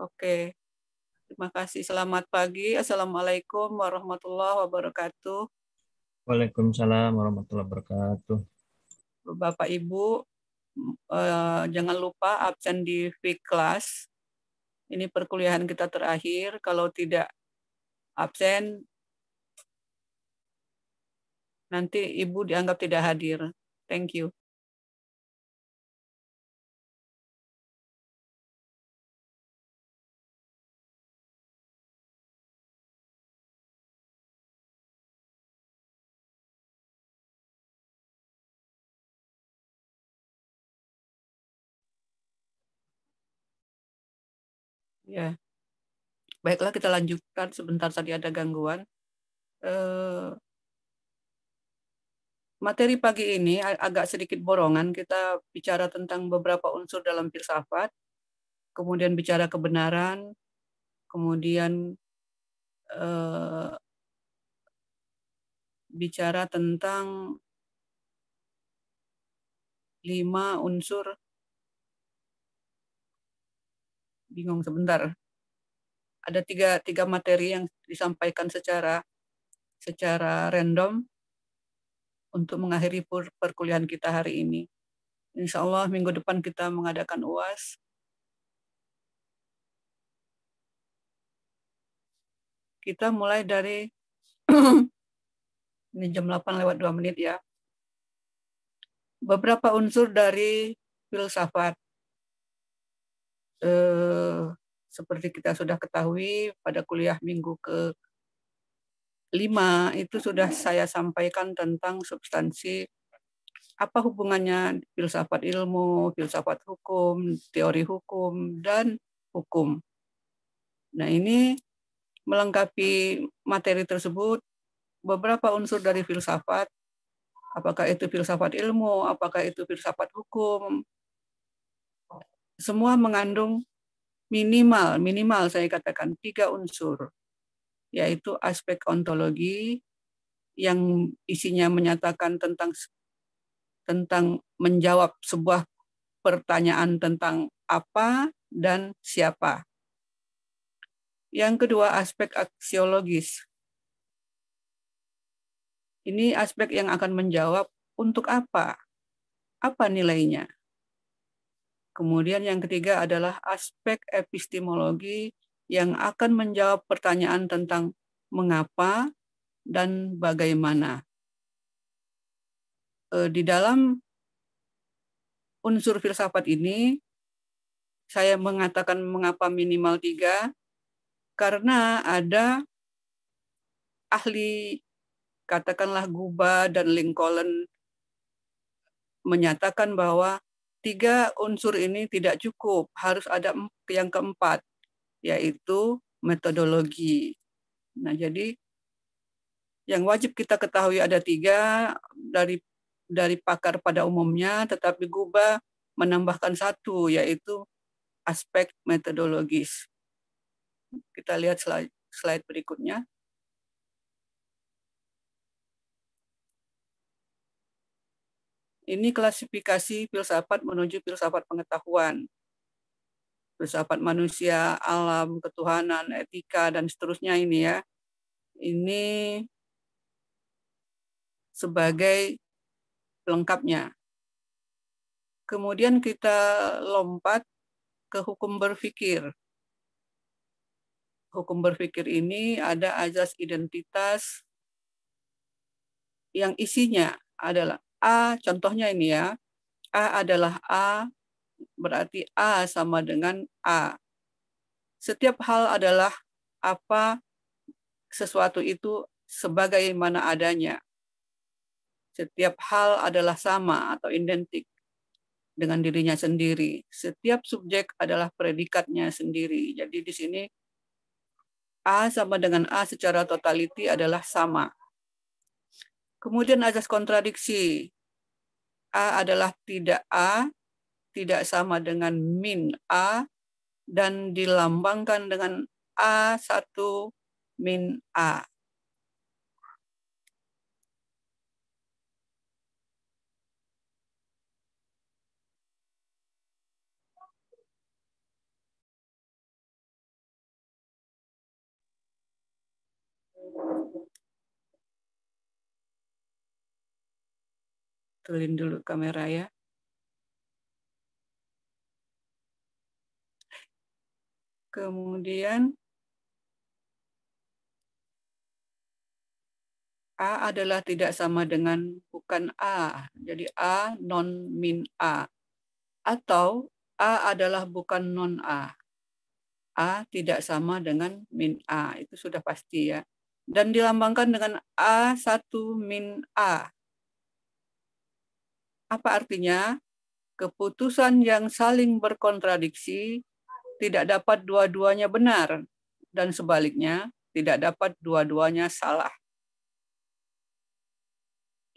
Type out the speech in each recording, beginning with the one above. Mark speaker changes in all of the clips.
Speaker 1: Oke. Terima kasih. Selamat pagi. Assalamualaikum warahmatullahi wabarakatuh.
Speaker 2: Waalaikumsalam warahmatullahi wabarakatuh.
Speaker 1: Bapak Ibu, eh, jangan lupa absen di fake class. Ini perkuliahan kita terakhir. Kalau tidak absen, nanti Ibu dianggap tidak hadir. Thank you. Ya. Baiklah kita lanjutkan sebentar tadi ada gangguan. Eh, materi pagi ini agak sedikit borongan. Kita bicara tentang beberapa unsur dalam filsafat, kemudian bicara kebenaran, kemudian eh, bicara tentang lima unsur bingung sebentar. Ada tiga, tiga materi yang disampaikan secara secara random untuk mengakhiri perkuliahan kita hari ini. Insya Allah minggu depan kita mengadakan UAS. Kita mulai dari ini jam 8 lewat 2 menit ya. Beberapa unsur dari filsafat eh, seperti kita sudah ketahui pada kuliah minggu ke 5 itu sudah saya sampaikan tentang substansi apa hubungannya filsafat ilmu, filsafat hukum, teori hukum dan hukum. Nah, ini melengkapi materi tersebut beberapa unsur dari filsafat apakah itu filsafat ilmu, apakah itu filsafat hukum, semua mengandung minimal, minimal saya katakan tiga unsur, yaitu aspek ontologi yang isinya menyatakan tentang tentang menjawab sebuah pertanyaan tentang apa dan siapa. Yang kedua aspek aksiologis. Ini aspek yang akan menjawab untuk apa? Apa nilainya? Kemudian yang ketiga adalah aspek epistemologi yang akan menjawab pertanyaan tentang mengapa dan bagaimana. E, di dalam unsur filsafat ini, saya mengatakan mengapa minimal tiga, karena ada ahli katakanlah Guba dan Lincoln menyatakan bahwa tiga unsur ini tidak cukup, harus ada yang keempat, yaitu metodologi. Nah, jadi yang wajib kita ketahui ada tiga dari dari pakar pada umumnya, tetapi Guba menambahkan satu, yaitu aspek metodologis. Kita lihat slide, slide berikutnya. Ini klasifikasi filsafat menuju filsafat pengetahuan. Filsafat manusia, alam, ketuhanan, etika, dan seterusnya ini ya. Ini sebagai pelengkapnya. Kemudian kita lompat ke hukum berpikir. Hukum berpikir ini ada azas identitas yang isinya adalah A contohnya ini ya. A adalah A berarti A sama dengan A. Setiap hal adalah apa sesuatu itu sebagaimana adanya. Setiap hal adalah sama atau identik dengan dirinya sendiri. Setiap subjek adalah predikatnya sendiri. Jadi di sini A sama dengan A secara totality adalah sama. Kemudian azas kontradiksi. A adalah tidak A, tidak sama dengan min A, dan dilambangkan dengan A1 min A. Betulin dulu kamera ya. Kemudian A adalah tidak sama dengan bukan A. Jadi A non min A. Atau A adalah bukan non A. A tidak sama dengan min A. Itu sudah pasti ya. Dan dilambangkan dengan A1 min A. Apa artinya? Keputusan yang saling berkontradiksi tidak dapat dua-duanya benar dan sebaliknya tidak dapat dua-duanya salah.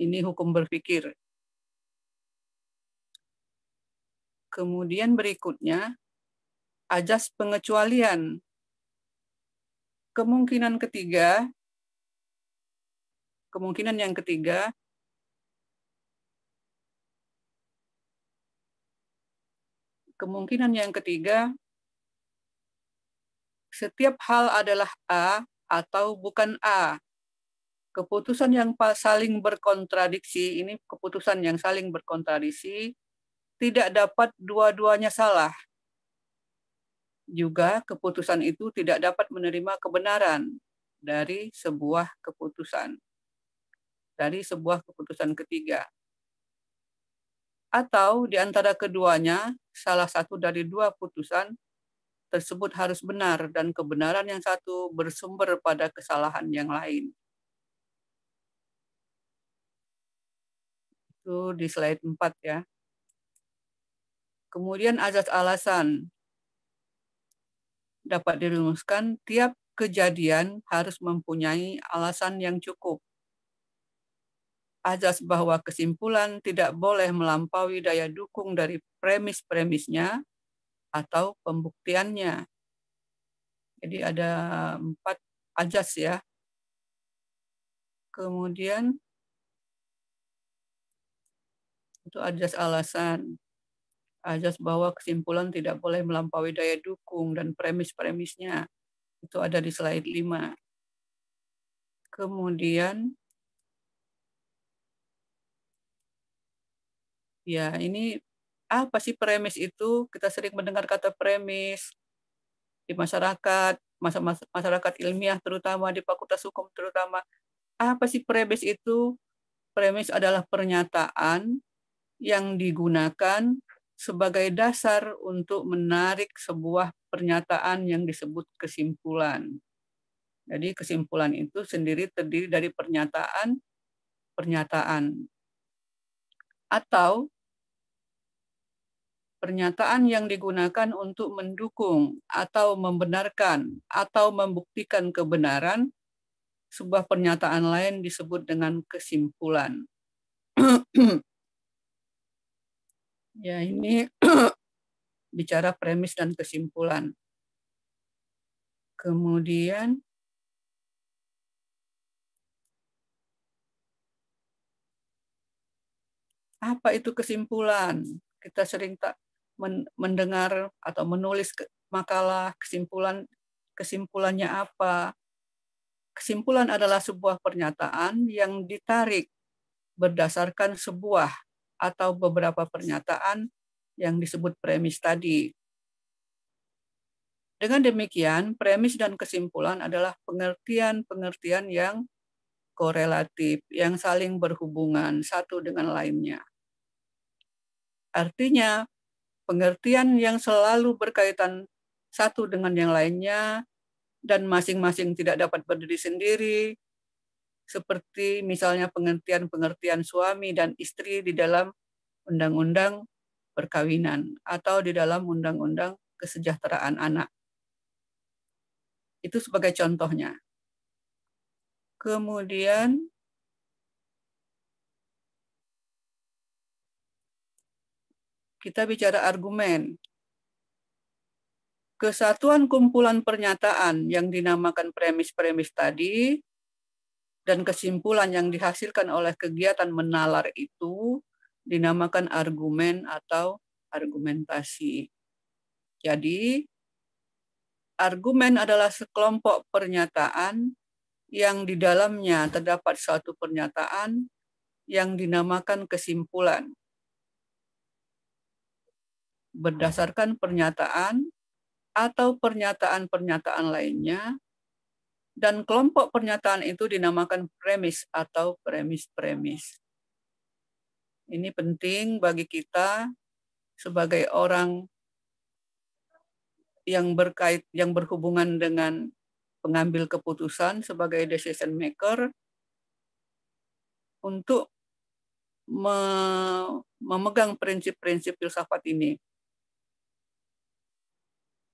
Speaker 1: Ini hukum berpikir. Kemudian berikutnya, ajas pengecualian. Kemungkinan ketiga, kemungkinan yang ketiga Kemungkinan yang ketiga, setiap hal adalah A atau bukan A. Keputusan yang saling berkontradiksi, ini keputusan yang saling berkontradiksi, tidak dapat dua-duanya salah. Juga keputusan itu tidak dapat menerima kebenaran dari sebuah keputusan. Dari sebuah keputusan ketiga atau di antara keduanya salah satu dari dua putusan tersebut harus benar dan kebenaran yang satu bersumber pada kesalahan yang lain. Itu di slide 4 ya. Kemudian azas alasan dapat dirumuskan tiap kejadian harus mempunyai alasan yang cukup azas bahwa kesimpulan tidak boleh melampaui daya dukung dari premis-premisnya atau pembuktiannya. Jadi ada empat ajas ya. Kemudian itu ajas alasan. ajas bahwa kesimpulan tidak boleh melampaui daya dukung dan premis-premisnya. Itu ada di slide 5. Kemudian Ya, ini apa sih premis itu? Kita sering mendengar kata premis di masyarakat, masyarakat ilmiah terutama, di fakultas hukum terutama. Apa sih premis itu? Premis adalah pernyataan yang digunakan sebagai dasar untuk menarik sebuah pernyataan yang disebut kesimpulan. Jadi kesimpulan itu sendiri terdiri dari pernyataan, pernyataan. Atau pernyataan yang digunakan untuk mendukung atau membenarkan atau membuktikan kebenaran, sebuah pernyataan lain disebut dengan kesimpulan. ya, ini bicara premis dan kesimpulan. Kemudian apa itu kesimpulan? Kita sering tak mendengar atau menulis makalah kesimpulan kesimpulannya apa kesimpulan adalah sebuah pernyataan yang ditarik berdasarkan sebuah atau beberapa pernyataan yang disebut premis tadi. Dengan demikian, premis dan kesimpulan adalah pengertian-pengertian yang korelatif, yang saling berhubungan satu dengan lainnya. Artinya, pengertian yang selalu berkaitan satu dengan yang lainnya, dan masing-masing tidak dapat berdiri sendiri, seperti misalnya pengertian-pengertian suami dan istri di dalam undang-undang perkawinan atau di dalam undang-undang kesejahteraan anak. Itu sebagai contohnya. Kemudian kita bicara argumen. Kesatuan kumpulan pernyataan yang dinamakan premis-premis tadi dan kesimpulan yang dihasilkan oleh kegiatan menalar itu dinamakan argumen atau argumentasi. Jadi, argumen adalah sekelompok pernyataan yang di dalamnya terdapat suatu pernyataan yang dinamakan kesimpulan berdasarkan pernyataan atau pernyataan-pernyataan lainnya dan kelompok pernyataan itu dinamakan premis atau premis-premis. Ini penting bagi kita sebagai orang yang berkait yang berhubungan dengan pengambil keputusan sebagai decision maker untuk memegang prinsip-prinsip filsafat ini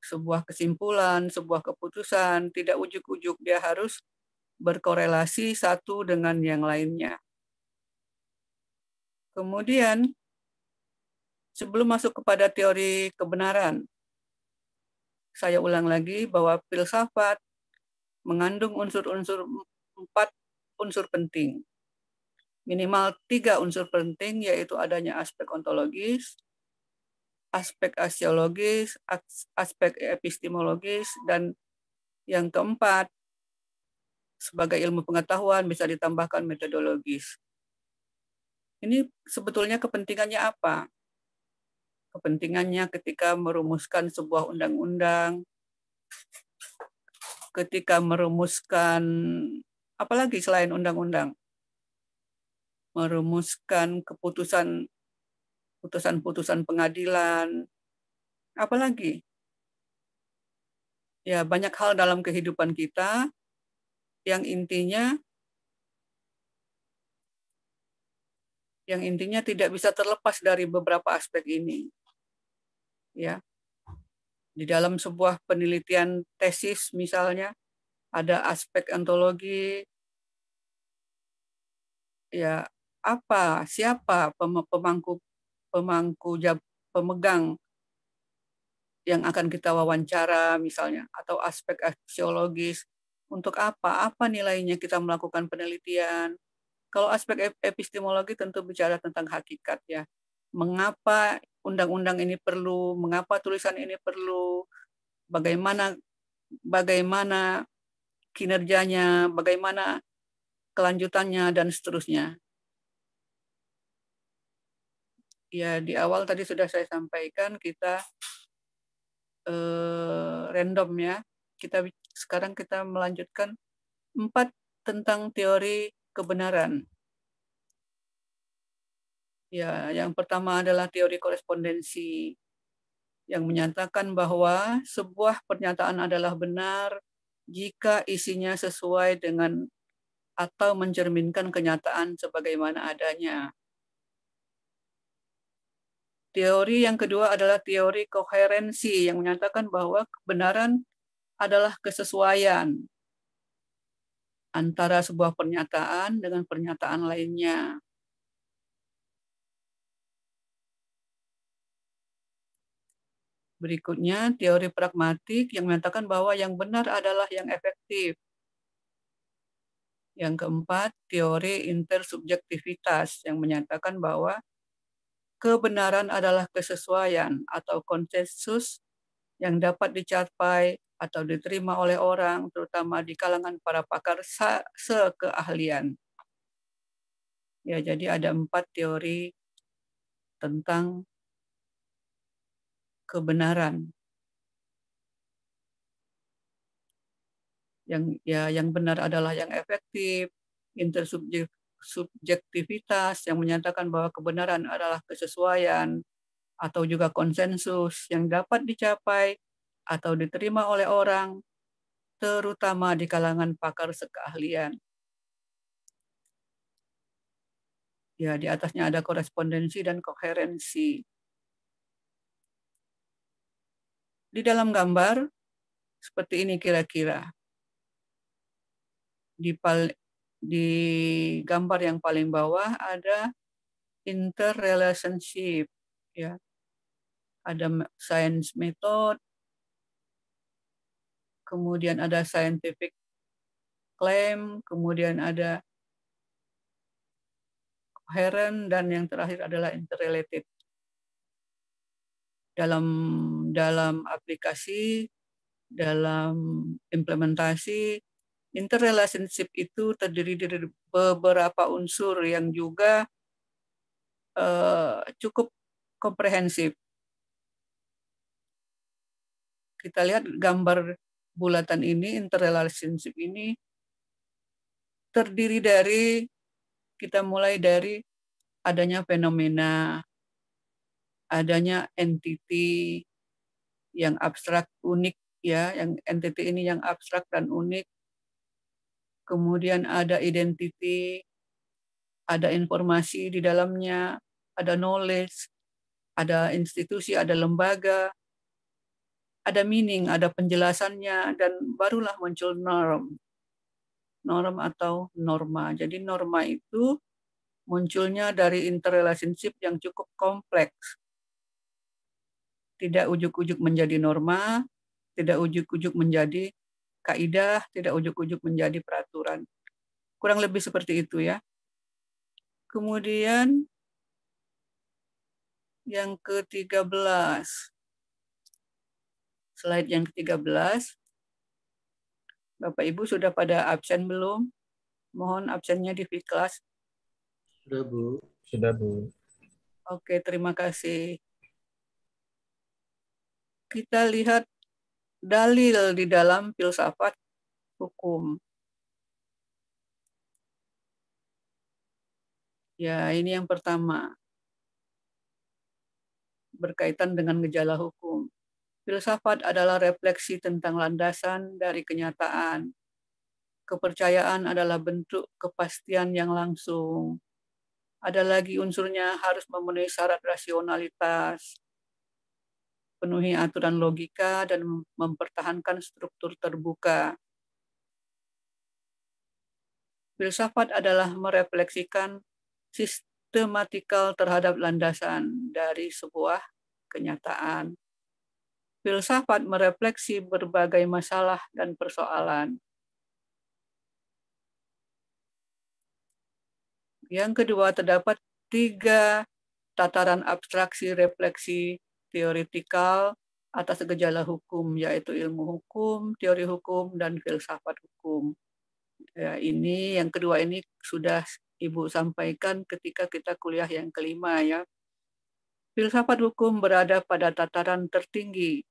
Speaker 1: sebuah kesimpulan, sebuah keputusan, tidak ujuk-ujuk dia harus berkorelasi satu dengan yang lainnya. Kemudian sebelum masuk kepada teori kebenaran, saya ulang lagi bahwa filsafat mengandung unsur-unsur empat unsur penting. Minimal tiga unsur penting yaitu adanya aspek ontologis, aspek asiologis, aspek epistemologis, dan yang keempat, sebagai ilmu pengetahuan bisa ditambahkan metodologis. Ini sebetulnya kepentingannya apa? Kepentingannya ketika merumuskan sebuah undang-undang, ketika merumuskan apalagi selain undang-undang, merumuskan keputusan putusan-putusan pengadilan, apalagi ya banyak hal dalam kehidupan kita yang intinya yang intinya tidak bisa terlepas dari beberapa aspek ini. Ya. Di dalam sebuah penelitian tesis misalnya ada aspek ontologi ya apa siapa pemangku pemangku pemegang yang akan kita wawancara misalnya atau aspek aksiologis untuk apa apa nilainya kita melakukan penelitian kalau aspek epistemologi tentu bicara tentang hakikat ya mengapa undang-undang ini perlu mengapa tulisan ini perlu bagaimana bagaimana kinerjanya bagaimana kelanjutannya dan seterusnya ya di awal tadi sudah saya sampaikan kita eh, random ya. Kita sekarang kita melanjutkan empat tentang teori kebenaran. Ya, yang pertama adalah teori korespondensi yang menyatakan bahwa sebuah pernyataan adalah benar jika isinya sesuai dengan atau mencerminkan kenyataan sebagaimana adanya. Teori yang kedua adalah teori koherensi yang menyatakan bahwa kebenaran adalah kesesuaian antara sebuah pernyataan dengan pernyataan lainnya. Berikutnya, teori pragmatik yang menyatakan bahwa yang benar adalah yang efektif. Yang keempat, teori intersubjektivitas yang menyatakan bahwa kebenaran adalah kesesuaian atau konsensus yang dapat dicapai atau diterima oleh orang, terutama di kalangan para pakar sekeahlian. Ya, jadi ada empat teori tentang kebenaran. Yang ya yang benar adalah yang efektif, intersubjektif subjektivitas yang menyatakan bahwa kebenaran adalah kesesuaian atau juga konsensus yang dapat dicapai atau diterima oleh orang, terutama di kalangan pakar sekeahlian. Ya, di atasnya ada korespondensi dan koherensi. Di dalam gambar, seperti ini kira-kira. Di, di gambar yang paling bawah ada interrelationship ya ada science method kemudian ada scientific claim kemudian ada coherent dan yang terakhir adalah interrelated dalam dalam aplikasi dalam implementasi Interrelationship itu terdiri dari beberapa unsur yang juga eh, cukup komprehensif. Kita lihat gambar bulatan ini, interrelationship ini terdiri dari kita mulai dari adanya fenomena, adanya entiti yang abstrak unik ya, yang entity ini yang abstrak dan unik kemudian ada identity, ada informasi di dalamnya, ada knowledge, ada institusi, ada lembaga, ada meaning, ada penjelasannya, dan barulah muncul norm. Norm atau norma. Jadi norma itu munculnya dari interrelationship yang cukup kompleks. Tidak ujuk-ujuk menjadi norma, tidak ujuk-ujuk menjadi kaidah, tidak ujuk-ujuk menjadi peraturan. Kurang lebih seperti itu ya. Kemudian yang ke-13. Slide yang ke-13. Bapak Ibu sudah pada absen belum? Mohon absennya di kelas.
Speaker 2: Sudah, Bu. Sudah, Bu.
Speaker 1: Oke, terima kasih. Kita lihat dalil di dalam filsafat hukum. Ya, ini yang pertama. Berkaitan dengan gejala hukum. Filsafat adalah refleksi tentang landasan dari kenyataan. Kepercayaan adalah bentuk kepastian yang langsung. Ada lagi unsurnya harus memenuhi syarat rasionalitas, penuhi aturan logika dan mempertahankan struktur terbuka. Filsafat adalah merefleksikan sistematikal terhadap landasan dari sebuah kenyataan. Filsafat merefleksi berbagai masalah dan persoalan. Yang kedua, terdapat tiga tataran abstraksi refleksi teoretikal atas gejala hukum, yaitu ilmu hukum, teori hukum, dan filsafat hukum. Ya, ini yang kedua ini sudah Ibu sampaikan ketika kita kuliah yang kelima ya. Filsafat hukum berada pada tataran tertinggi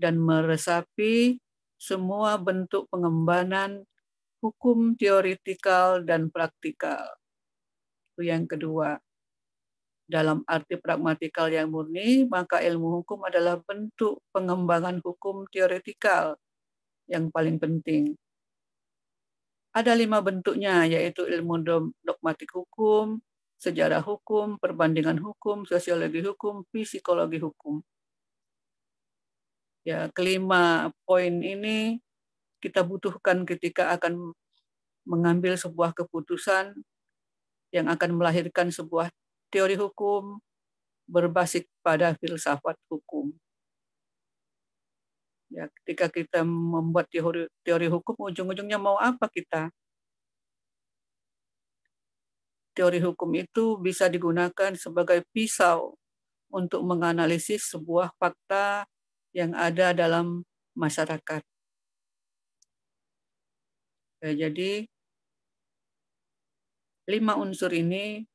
Speaker 1: dan meresapi semua bentuk pengembangan hukum teoritikal dan praktikal. Itu yang kedua dalam arti pragmatikal yang murni, maka ilmu hukum adalah bentuk pengembangan hukum teoretikal yang paling penting. Ada lima bentuknya, yaitu ilmu dogmatik hukum, sejarah hukum, perbandingan hukum, sosiologi hukum, psikologi hukum. Ya, kelima poin ini kita butuhkan ketika akan mengambil sebuah keputusan yang akan melahirkan sebuah teori hukum berbasis pada filsafat hukum. Ya, ketika kita membuat teori, teori hukum, ujung-ujungnya mau apa kita? Teori hukum itu bisa digunakan sebagai pisau untuk menganalisis sebuah fakta yang ada dalam masyarakat. Ya, jadi lima unsur ini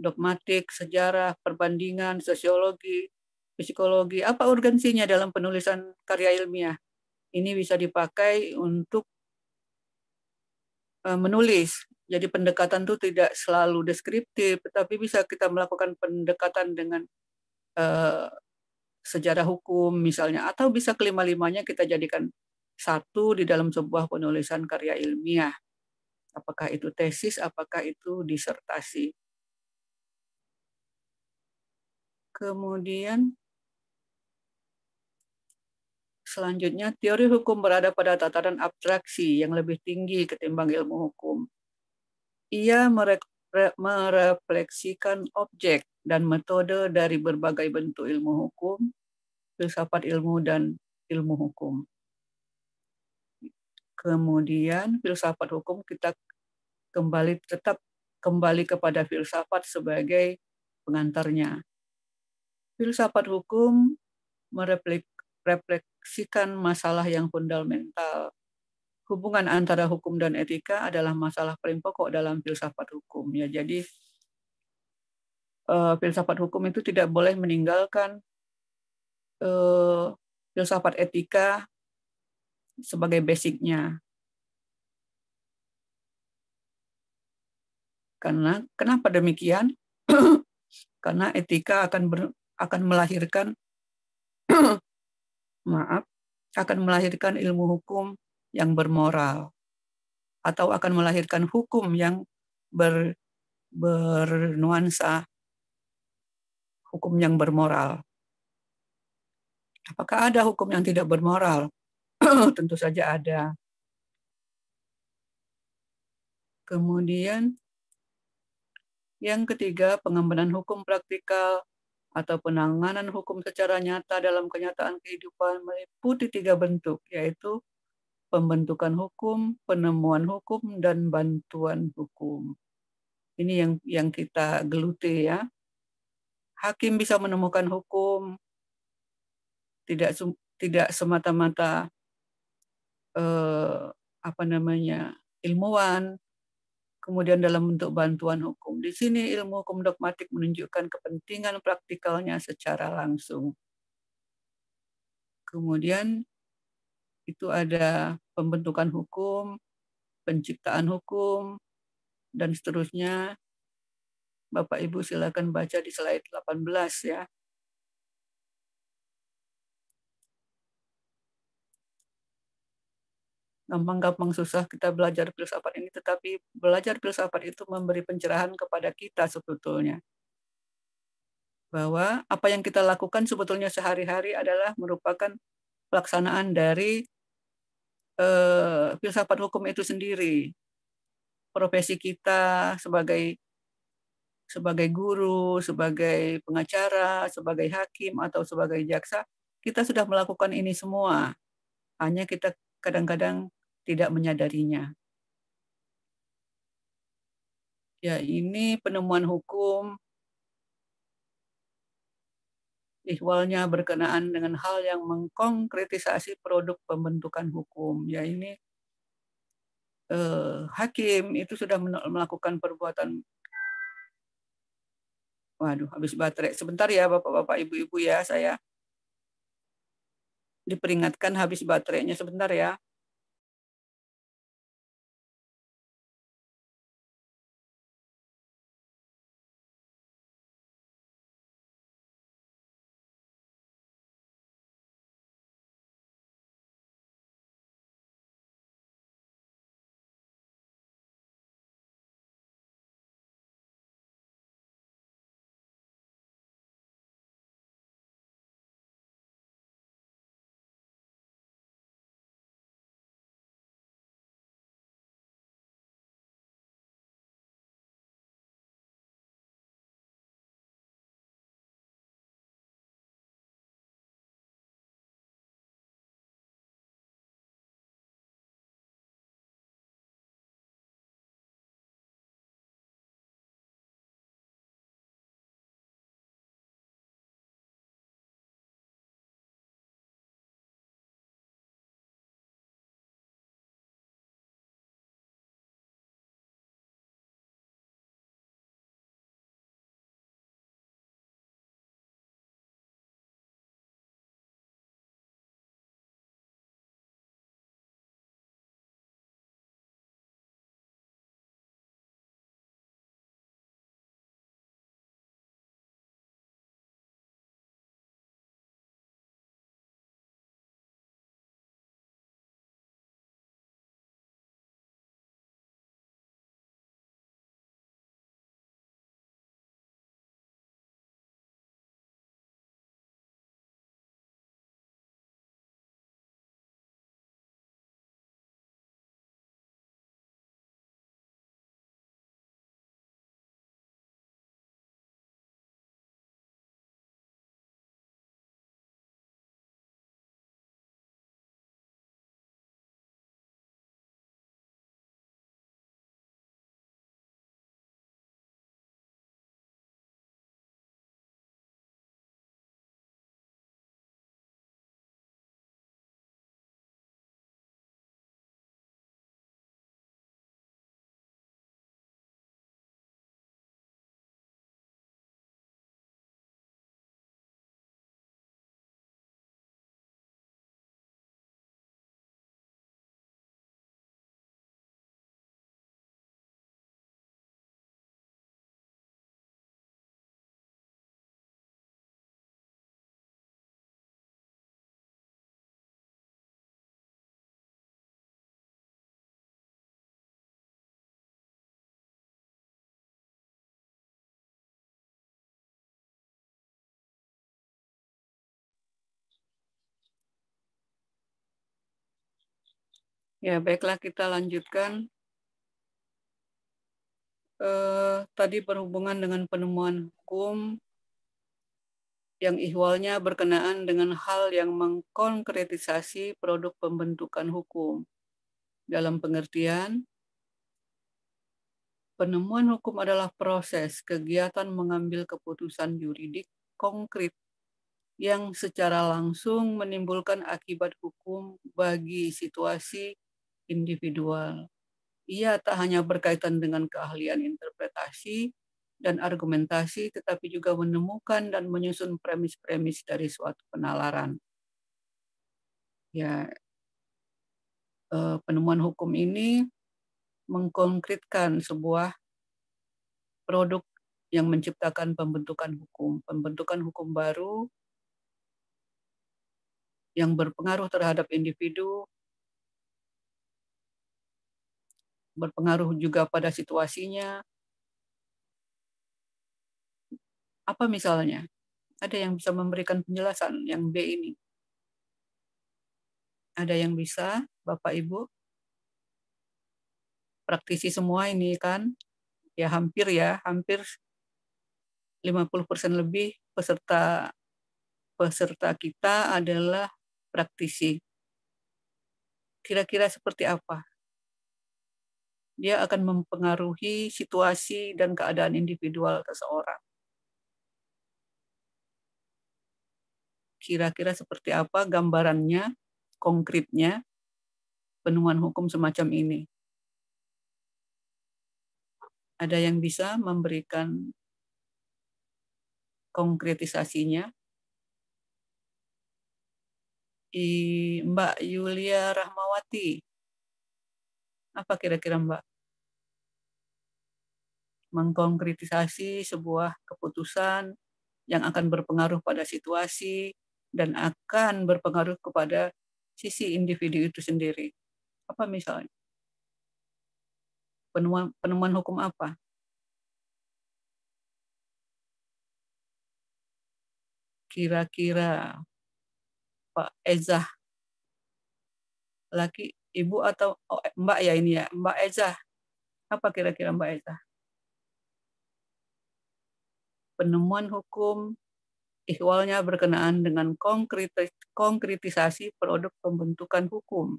Speaker 1: dogmatik, sejarah, perbandingan, sosiologi, psikologi. Apa urgensinya dalam penulisan karya ilmiah? Ini bisa dipakai untuk eh, menulis. Jadi pendekatan itu tidak selalu deskriptif, tetapi bisa kita melakukan pendekatan dengan uh, sejarah hukum misalnya, atau bisa kelima-limanya kita jadikan satu di dalam sebuah penulisan karya ilmiah. Apakah itu tesis, apakah itu disertasi. Kemudian selanjutnya teori hukum berada pada tataran abstraksi yang lebih tinggi ketimbang ilmu hukum. Ia merefleksikan objek dan metode dari berbagai bentuk ilmu hukum, filsafat ilmu dan ilmu hukum. Kemudian filsafat hukum kita kembali tetap kembali kepada filsafat sebagai pengantarnya filsafat hukum merefleksikan masalah yang fundamental. Hubungan antara hukum dan etika adalah masalah paling pokok dalam filsafat hukum. Ya, jadi uh, eh, filsafat hukum itu tidak boleh meninggalkan uh, eh, filsafat etika sebagai basicnya. Karena kenapa demikian? Karena etika akan ber, akan melahirkan maaf, akan melahirkan ilmu hukum yang bermoral atau akan melahirkan hukum yang ber, bernuansa hukum yang bermoral. Apakah ada hukum yang tidak bermoral? Tentu saja ada. Kemudian yang ketiga, pengembangan hukum praktikal atau penanganan hukum secara nyata dalam kenyataan kehidupan meliputi tiga bentuk, yaitu pembentukan hukum, penemuan hukum, dan bantuan hukum. Ini yang yang kita geluti ya. Hakim bisa menemukan hukum tidak tidak semata-mata eh, apa namanya ilmuwan, kemudian dalam bentuk bantuan hukum. Di sini ilmu hukum dogmatik menunjukkan kepentingan praktikalnya secara langsung. Kemudian itu ada pembentukan hukum, penciptaan hukum, dan seterusnya. Bapak Ibu silakan baca di slide 18 ya. gampang-gampang susah kita belajar filsafat ini, tetapi belajar filsafat itu memberi pencerahan kepada kita sebetulnya. Bahwa apa yang kita lakukan sebetulnya sehari-hari adalah merupakan pelaksanaan dari eh, filsafat hukum itu sendiri. Profesi kita sebagai sebagai guru, sebagai pengacara, sebagai hakim atau sebagai jaksa, kita sudah melakukan ini semua. Hanya kita kadang-kadang tidak menyadarinya. Ya, ini penemuan hukum ihwalnya berkenaan dengan hal yang mengkonkretisasi produk pembentukan hukum. Ya, ini eh, hakim itu sudah melakukan perbuatan Waduh, habis baterai. Sebentar ya Bapak-bapak, Ibu-ibu ya, saya diperingatkan habis baterainya sebentar ya. Ya, baiklah kita lanjutkan. Eh, tadi berhubungan dengan penemuan hukum yang ihwalnya berkenaan dengan hal yang mengkonkretisasi produk pembentukan hukum. Dalam pengertian, penemuan hukum adalah proses kegiatan mengambil keputusan yuridik konkret yang secara langsung menimbulkan akibat hukum bagi situasi individual. Ia tak hanya berkaitan dengan keahlian interpretasi dan argumentasi, tetapi juga menemukan dan menyusun premis-premis dari suatu penalaran. Ya, eh, penemuan hukum ini mengkonkretkan sebuah produk yang menciptakan pembentukan hukum, pembentukan hukum baru yang berpengaruh terhadap individu, berpengaruh juga pada situasinya. Apa misalnya? Ada yang bisa memberikan penjelasan yang B ini? Ada yang bisa, Bapak Ibu? Praktisi semua ini kan, ya hampir ya, hampir 50% lebih peserta peserta kita adalah praktisi. Kira-kira seperti apa dia akan mempengaruhi situasi dan keadaan individual seseorang. Kira-kira seperti apa gambarannya, konkretnya, penemuan hukum semacam ini? Ada yang bisa memberikan konkretisasinya? Mbak Yulia Rahmawati, apa kira-kira Mbak? mengkonkretisasi sebuah keputusan yang akan berpengaruh pada situasi dan akan berpengaruh kepada sisi individu itu sendiri. Apa misalnya? Penemuan, penemuan hukum apa? Kira-kira Pak Eza laki ibu atau oh, eh, Mbak ya ini ya Mbak Eza apa kira-kira Mbak Ezah penemuan hukum ihwalnya berkenaan dengan konkretisasi produk pembentukan hukum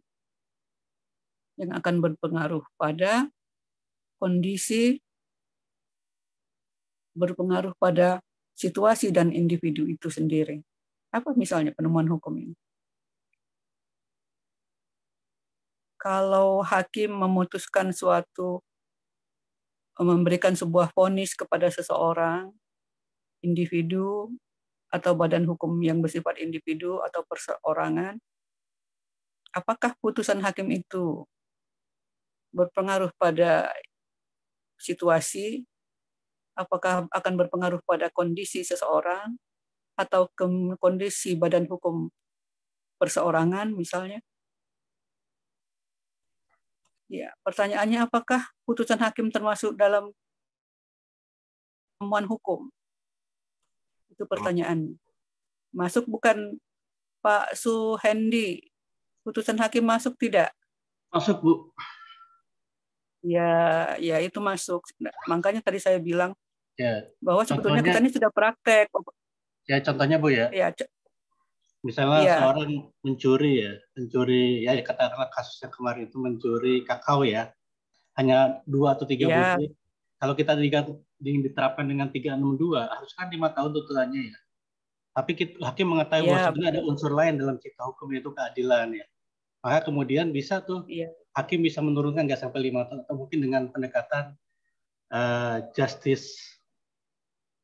Speaker 1: yang akan berpengaruh pada kondisi berpengaruh pada situasi dan individu itu sendiri. Apa misalnya penemuan hukum ini? Kalau hakim memutuskan suatu memberikan sebuah vonis kepada seseorang individu atau badan hukum yang bersifat individu atau perseorangan, apakah putusan hakim itu berpengaruh pada situasi, apakah akan berpengaruh pada kondisi seseorang, atau ke kondisi badan hukum perseorangan misalnya? Ya, pertanyaannya apakah putusan hakim termasuk dalam temuan hukum? itu pertanyaan. Masuk bukan Pak Suhendi? Putusan hakim masuk tidak? Masuk, Bu. Ya, ya itu masuk. Makanya tadi saya bilang ya, bahwa sebetulnya kita ini sudah praktek.
Speaker 2: Ya, contohnya Bu ya. ya Misalnya ya. seorang mencuri ya, mencuri ya katakanlah kasusnya kemarin itu mencuri kakao ya, hanya dua atau tiga ya. butir kalau kita ingin diterapkan dengan 362, kan lima tahun tuntutannya ya. Tapi kita, hakim mengetahui ya, bahwa iya. sebenarnya ada unsur lain dalam cipta hukum yaitu keadilan ya. Maka kemudian bisa tuh ya. hakim bisa menurunkan nggak sampai lima tahun atau mungkin dengan pendekatan uh, justice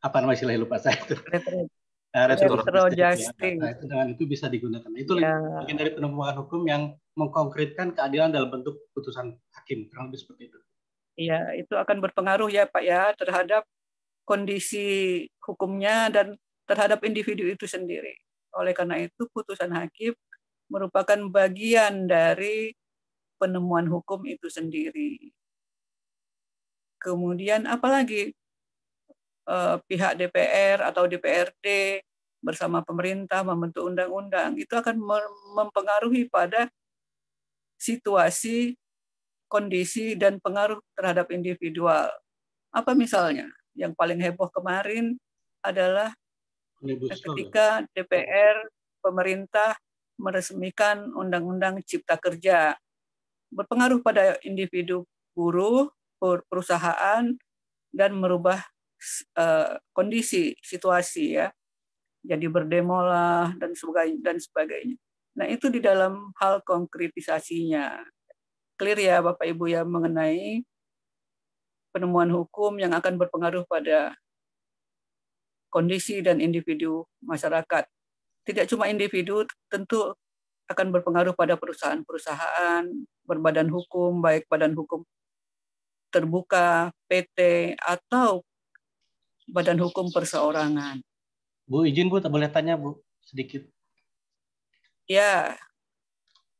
Speaker 2: apa namanya? istilahnya lupa saya itu. Retro eh, ya. justice. Nah, itu dengan itu bisa digunakan. Nah, itu ya. bagian dari penemuan hukum yang mengkonkretkan keadilan dalam bentuk putusan hakim. Kurang lebih seperti itu.
Speaker 1: Ya, itu akan berpengaruh ya Pak ya terhadap kondisi hukumnya dan terhadap individu itu sendiri. Oleh karena itu putusan hakim merupakan bagian dari penemuan hukum itu sendiri. Kemudian apalagi eh, pihak DPR atau DPRD bersama pemerintah membentuk undang-undang itu akan mempengaruhi pada situasi kondisi dan pengaruh terhadap individual. Apa misalnya? Yang paling heboh kemarin adalah
Speaker 2: ketika
Speaker 1: ya? DPR, pemerintah meresmikan Undang-Undang Cipta Kerja. Berpengaruh pada individu buruh, perusahaan, dan merubah eh, kondisi, situasi ya. Jadi berdemo lah dan sebagainya. Dan sebagainya. Nah itu di dalam hal konkretisasinya clear ya Bapak Ibu ya mengenai penemuan hukum yang akan berpengaruh pada kondisi dan individu masyarakat. Tidak cuma individu, tentu akan berpengaruh pada perusahaan-perusahaan, berbadan hukum, baik badan hukum terbuka, PT, atau badan hukum perseorangan. Bu,
Speaker 2: izin Bu, tak boleh tanya Bu, sedikit. Ya,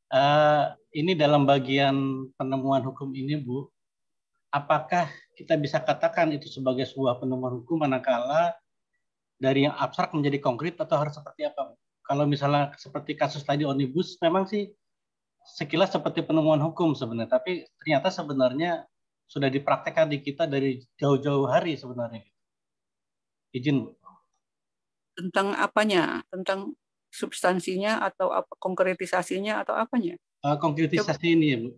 Speaker 2: Uh, ini dalam bagian penemuan hukum ini, Bu, apakah kita bisa katakan itu sebagai sebuah penemuan hukum manakala dari yang abstrak menjadi konkret atau harus seperti apa? Kalau misalnya seperti kasus tadi onibus, memang sih sekilas seperti penemuan hukum sebenarnya, tapi ternyata sebenarnya sudah dipraktekkan di kita dari jauh-jauh hari sebenarnya. Izin Bu.
Speaker 1: Tentang apanya? Tentang substansinya atau apa konkretisasinya atau apanya?
Speaker 2: Uh, konkretisasi ini ya bu.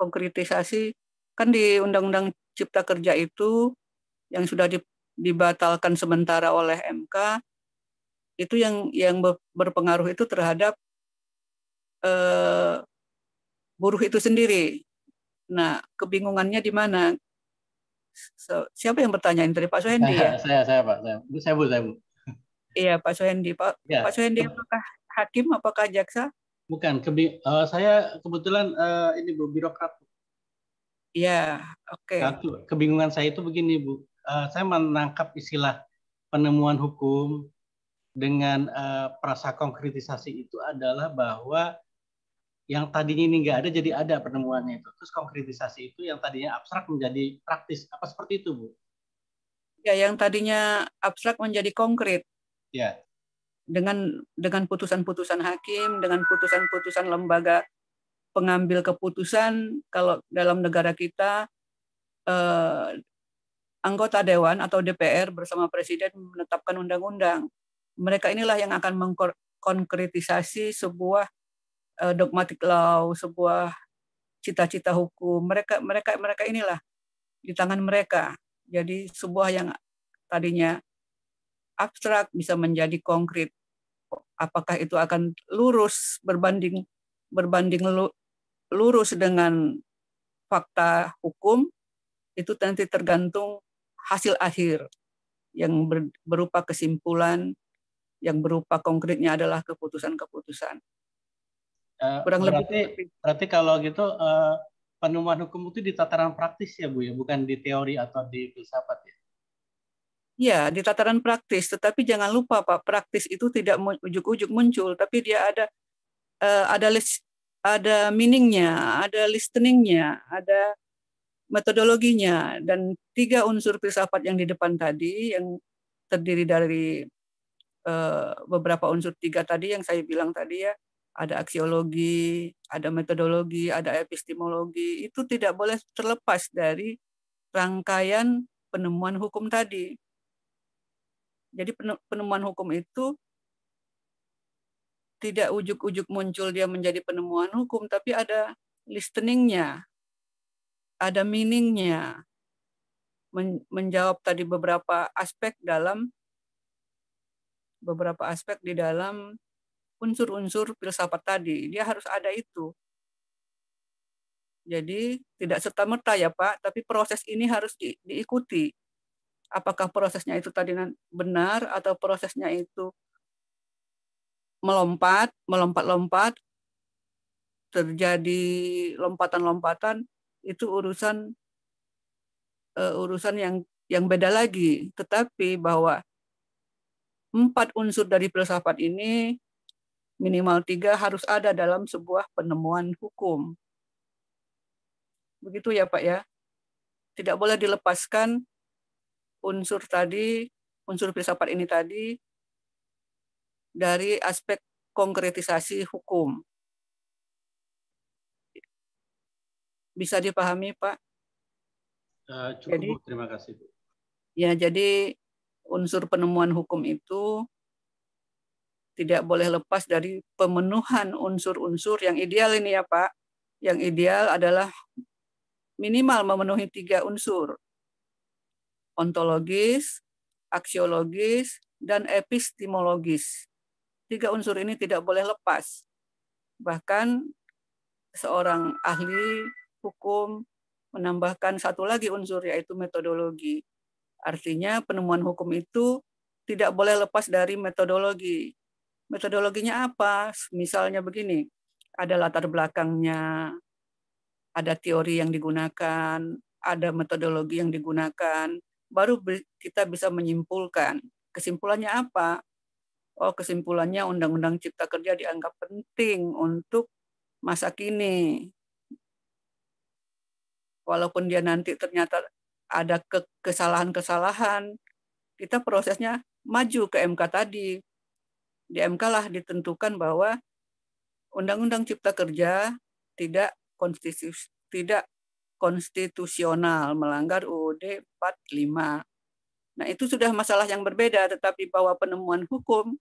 Speaker 1: Konkretisasi kan di Undang-Undang Cipta Kerja itu yang sudah dibatalkan sementara oleh MK itu yang yang berpengaruh itu terhadap eh, buruh itu sendiri. Nah, kebingungannya di mana? So, siapa yang bertanya ini tadi Pak Soendi ya? Saya,
Speaker 2: saya Pak, saya. saya Bu, saya Bu.
Speaker 1: Iya, Pak Soehendi. Pak, ya. Pak Soehendi apakah hakim apakah jaksa? Bukan,
Speaker 2: kebi uh, saya kebetulan uh, ini Bu birokrat. Iya, oke. Okay. kebingungan saya itu begini Bu. Uh, saya menangkap istilah penemuan hukum dengan uh, prasa konkretisasi itu adalah bahwa yang tadinya ini nggak ada jadi ada penemuannya itu. Terus konkretisasi itu yang tadinya abstrak menjadi praktis. Apa seperti itu, Bu? Ya, yang tadinya abstrak menjadi konkret. Ya.
Speaker 1: Dengan dengan putusan-putusan hakim,
Speaker 2: dengan putusan-putusan
Speaker 1: lembaga pengambil keputusan, kalau dalam negara kita eh, anggota dewan atau DPR bersama presiden menetapkan undang-undang. Mereka inilah yang akan mengkonkretisasi sebuah eh, dogmatic law, sebuah cita-cita hukum. Mereka mereka mereka inilah di tangan mereka. Jadi sebuah yang tadinya abstrak bisa menjadi konkret apakah itu akan lurus berbanding berbanding lurus dengan fakta hukum itu nanti tergantung hasil akhir yang berupa kesimpulan yang berupa konkretnya adalah
Speaker 2: keputusan-keputusan. Eh, Kurang berarti, lebih. Berarti kalau gitu eh, penemuan hukum itu di tataran praktis ya Bu ya, bukan di teori atau di filsafat ya?
Speaker 1: Ya, di tataran praktis, tetapi jangan lupa Pak, praktis itu tidak ujuk-ujuk muncul, tapi dia ada uh, ada list, ada meaningnya, ada listeningnya, ada metodologinya, dan tiga unsur filsafat yang di depan tadi yang terdiri dari uh, beberapa unsur tiga tadi yang saya bilang tadi ya, ada aksiologi, ada metodologi, ada epistemologi, itu tidak boleh terlepas dari rangkaian penemuan hukum tadi jadi penemuan hukum itu tidak ujuk-ujuk muncul dia menjadi penemuan hukum, tapi ada listeningnya, ada meaningnya, Men menjawab tadi beberapa aspek dalam beberapa aspek di dalam unsur-unsur filsafat tadi. Dia harus ada itu. Jadi tidak serta merta ya Pak, tapi proses ini harus di, diikuti apakah prosesnya itu tadi benar atau prosesnya itu melompat, melompat-lompat, terjadi lompatan-lompatan itu urusan uh, urusan yang yang beda lagi. Tetapi bahwa empat unsur dari filsafat ini minimal tiga harus ada dalam sebuah penemuan hukum. Begitu ya Pak ya. Tidak boleh dilepaskan unsur tadi, unsur filsafat ini tadi dari aspek konkretisasi hukum. Bisa dipahami, Pak?
Speaker 2: Eh, cukup, jadi, terima kasih. Bu.
Speaker 1: Ya, jadi unsur penemuan hukum itu tidak boleh lepas dari pemenuhan unsur-unsur yang ideal ini ya Pak. Yang ideal adalah minimal memenuhi tiga unsur ontologis, aksiologis, dan epistemologis. Tiga unsur ini tidak boleh lepas. Bahkan seorang ahli hukum menambahkan satu lagi unsur yaitu metodologi. Artinya penemuan hukum itu tidak boleh lepas dari metodologi. Metodologinya apa? Misalnya begini, ada latar belakangnya, ada teori yang digunakan, ada metodologi yang digunakan, baru kita bisa menyimpulkan. Kesimpulannya apa? Oh, kesimpulannya Undang-Undang Cipta Kerja dianggap penting untuk masa kini. Walaupun dia nanti ternyata ada kesalahan-kesalahan, kita prosesnya maju ke MK tadi. Di MK lah ditentukan bahwa Undang-Undang Cipta Kerja tidak konstitusi tidak konstitusional, melanggar UUD 45. Nah, itu sudah masalah yang berbeda, tetapi bahwa penemuan hukum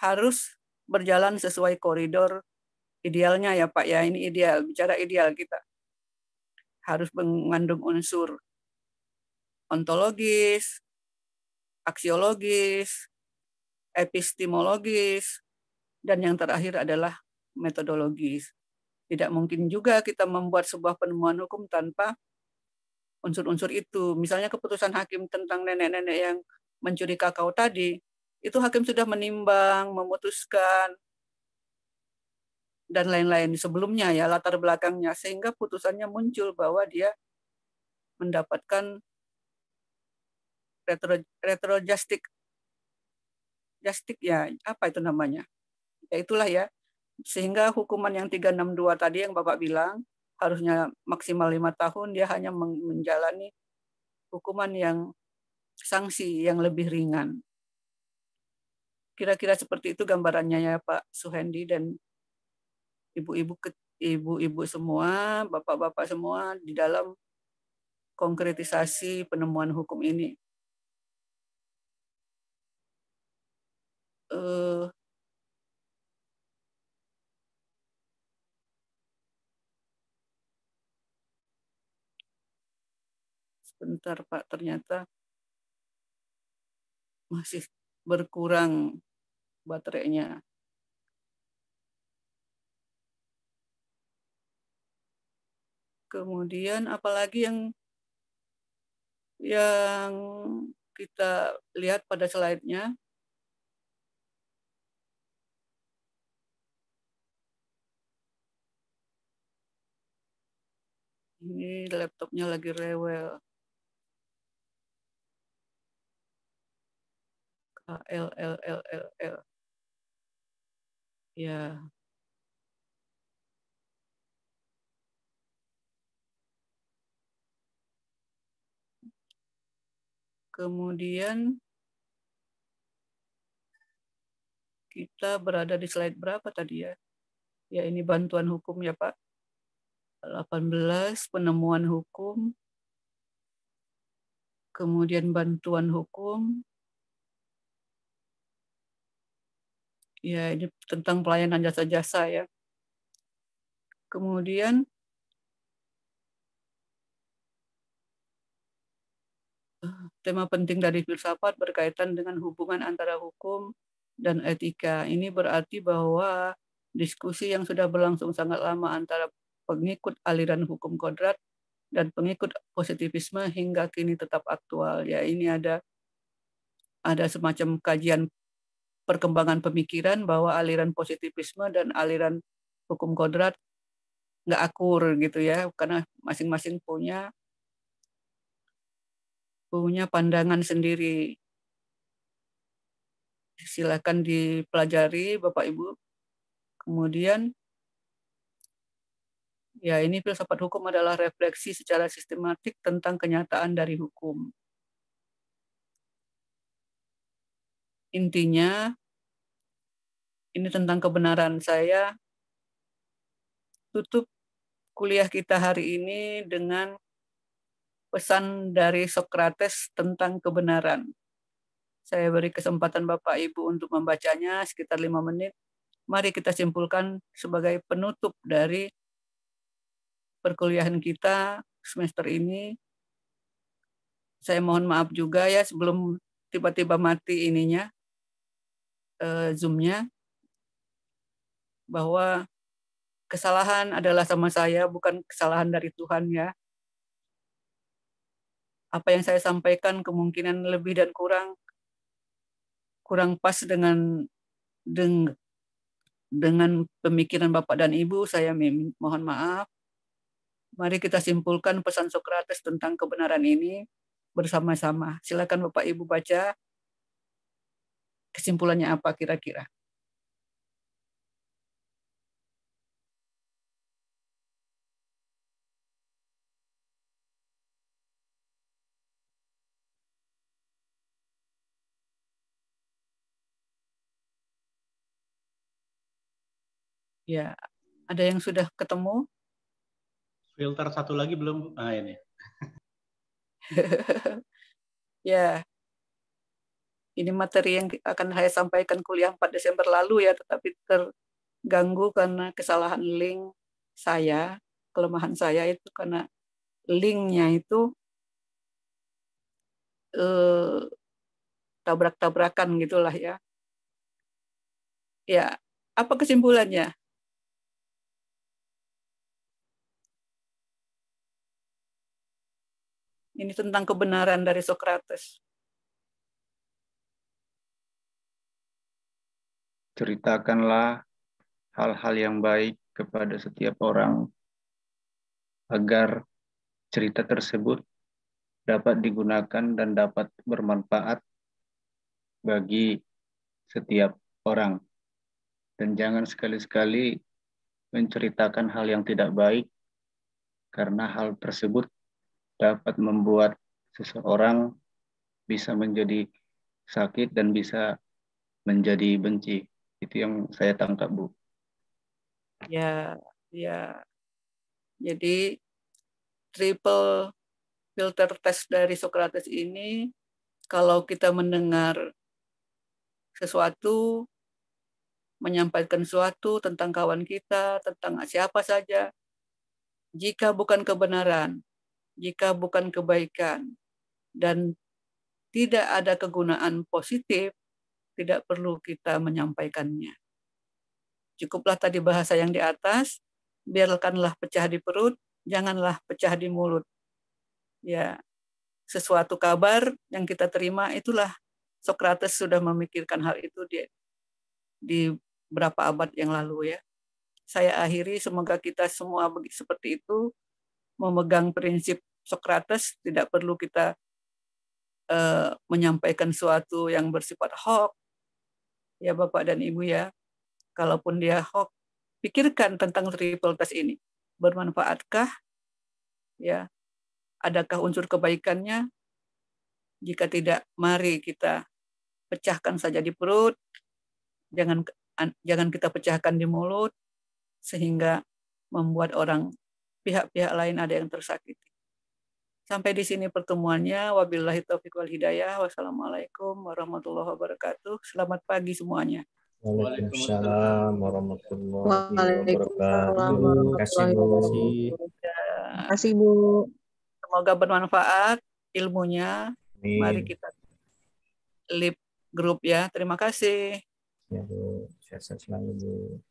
Speaker 1: harus berjalan sesuai koridor idealnya ya Pak ya. Ini ideal, bicara ideal kita. Harus mengandung unsur ontologis, aksiologis, epistemologis, dan yang terakhir adalah metodologis. Tidak mungkin juga kita membuat sebuah penemuan hukum tanpa unsur-unsur itu. Misalnya keputusan hakim tentang nenek-nenek yang mencuri kakao tadi, itu hakim sudah menimbang, memutuskan, dan lain-lain sebelumnya ya latar belakangnya sehingga putusannya muncul bahwa dia mendapatkan retro retrojustik justik ya apa itu namanya ya itulah ya sehingga hukuman yang 362 tadi yang Bapak bilang, harusnya maksimal lima tahun, dia hanya menjalani hukuman yang sanksi yang lebih ringan. Kira-kira seperti itu gambarannya ya Pak Suhendi dan ibu-ibu ibu-ibu semua, bapak-bapak semua di dalam konkretisasi penemuan hukum ini. Uh, sebentar Pak, ternyata masih berkurang baterainya. Kemudian apalagi yang yang kita lihat pada slide-nya ini laptopnya lagi rewel. L L L L L. Ya. Kemudian kita berada di slide berapa tadi ya? Ya ini bantuan hukum ya Pak. 18 penemuan hukum. Kemudian bantuan hukum, ya ini tentang pelayanan jasa-jasa ya. Kemudian eh, tema penting dari filsafat berkaitan dengan hubungan antara hukum dan etika. Ini berarti bahwa diskusi yang sudah berlangsung sangat lama antara pengikut aliran hukum kodrat dan pengikut positivisme hingga kini tetap aktual. Ya, ini ada ada semacam kajian perkembangan pemikiran bahwa aliran positivisme dan aliran hukum kodrat nggak akur gitu ya karena masing-masing punya punya pandangan sendiri silakan dipelajari bapak ibu kemudian ya ini filsafat hukum adalah refleksi secara sistematik tentang kenyataan dari hukum intinya ini tentang kebenaran saya tutup kuliah kita hari ini dengan pesan dari Sokrates tentang kebenaran. Saya beri kesempatan Bapak Ibu untuk membacanya sekitar lima menit. Mari kita simpulkan sebagai penutup dari perkuliahan kita semester ini. Saya mohon maaf juga ya sebelum tiba-tiba mati ininya. Zoomnya eh, Zoom-nya bahwa kesalahan adalah sama saya, bukan kesalahan dari Tuhan ya. Apa yang saya sampaikan kemungkinan lebih dan kurang kurang pas dengan dengan pemikiran Bapak dan Ibu, saya mohon maaf. Mari kita simpulkan pesan Sokrates tentang kebenaran ini bersama-sama. Silakan Bapak Ibu baca kesimpulannya apa kira-kira? Ya, ada yang sudah ketemu?
Speaker 2: Filter satu lagi belum? Nah ini.
Speaker 1: ya, ini materi yang akan saya sampaikan kuliah 4 Desember lalu ya, tetapi terganggu karena kesalahan link saya, kelemahan saya itu karena linknya itu eh, tabrak-tabrakan gitulah ya. Ya, apa kesimpulannya? Ini tentang kebenaran dari Socrates.
Speaker 2: ceritakanlah hal-hal yang baik kepada setiap orang agar cerita tersebut dapat digunakan dan dapat bermanfaat bagi setiap orang. Dan jangan sekali-sekali menceritakan hal yang tidak baik karena hal tersebut dapat membuat seseorang bisa menjadi sakit dan bisa menjadi benci. Itu yang saya tangkap, Bu.
Speaker 1: Ya, ya. Jadi triple filter test dari Socrates ini kalau kita mendengar sesuatu menyampaikan sesuatu tentang kawan kita, tentang siapa saja, jika bukan kebenaran, jika bukan kebaikan, dan tidak ada kegunaan positif, tidak perlu kita menyampaikannya. Cukuplah tadi bahasa yang di atas, biarkanlah pecah di perut, janganlah pecah di mulut. Ya, sesuatu kabar yang kita terima itulah sokrates sudah memikirkan hal itu di di berapa abad yang lalu ya. Saya akhiri semoga kita semua seperti itu memegang prinsip sokrates tidak perlu kita uh, menyampaikan suatu yang bersifat hoax, ya Bapak dan Ibu ya. Kalaupun dia hoax, pikirkan tentang triple test ini. Bermanfaatkah? Ya. Adakah unsur kebaikannya? Jika tidak, mari kita pecahkan saja di perut. Jangan jangan kita pecahkan di mulut sehingga membuat orang pihak-pihak lain ada yang tersakiti. Sampai di sini pertemuannya. Wabillahi taufiq wal hidayah. Wassalamualaikum warahmatullahi wabarakatuh. Selamat pagi semuanya.
Speaker 2: Waalaikumsalam warahmatullahi wabarakatuh. Terima kasih Bu. Terima kasih Bu. Semoga bermanfaat
Speaker 1: ilmunya. Amin. Mari kita lip grup ya. Terima
Speaker 2: kasih. Ya Bu, sehat selalu Bu.